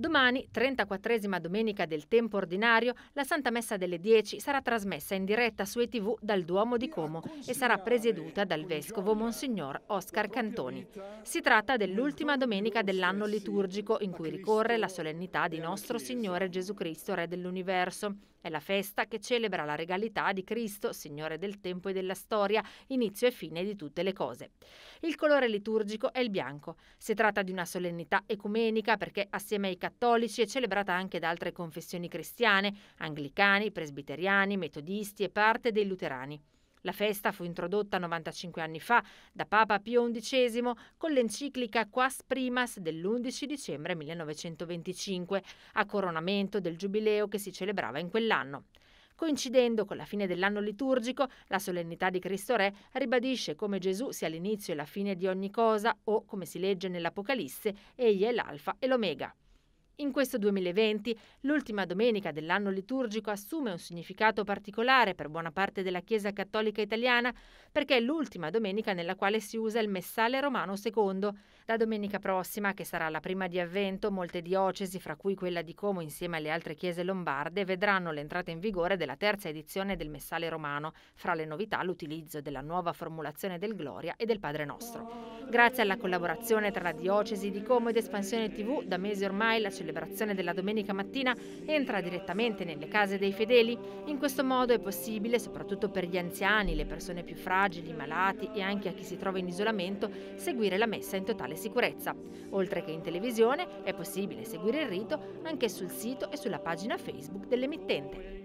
Domani, 34esima domenica del tempo ordinario, la Santa Messa delle 10 sarà trasmessa in diretta su ETV dal Duomo di Como e sarà presieduta dal Vescovo Monsignor Oscar Cantoni. Si tratta dell'ultima domenica dell'anno liturgico in cui ricorre la solennità di Nostro Signore Gesù Cristo, Re dell'Universo. È la festa che celebra la regalità di Cristo, Signore del tempo e della storia, inizio e fine di tutte le cose. Il colore liturgico è il bianco. Si tratta di una solennità ecumenica perché assieme ai cattolici è celebrata anche da altre confessioni cristiane, anglicani, presbiteriani, metodisti e parte dei luterani. La festa fu introdotta 95 anni fa da Papa Pio XI con l'enciclica Quas Primas dell'11 dicembre 1925, a coronamento del giubileo che si celebrava in quell'anno. Coincidendo con la fine dell'anno liturgico, la solennità di Cristo Re ribadisce come Gesù sia l'inizio e la fine di ogni cosa o, come si legge nell'Apocalisse, egli è l'alfa e l'omega. In questo 2020 l'ultima domenica dell'anno liturgico assume un significato particolare per buona parte della Chiesa cattolica italiana perché è l'ultima domenica nella quale si usa il messale romano II. Da domenica prossima, che sarà la prima di avvento, molte diocesi, fra cui quella di Como insieme alle altre chiese lombarde, vedranno l'entrata in vigore della terza edizione del messale romano, fra le novità l'utilizzo della nuova formulazione del Gloria e del Padre Nostro. Grazie alla collaborazione tra la diocesi di Como ed Espansione TV, da mesi ormai la celebrazione celebrazione della domenica mattina entra direttamente nelle case dei fedeli. In questo modo è possibile, soprattutto per gli anziani, le persone più fragili, i malati e anche a chi si trova in isolamento, seguire la messa in totale sicurezza. Oltre che in televisione è possibile seguire il rito anche sul sito e sulla pagina Facebook dell'emittente.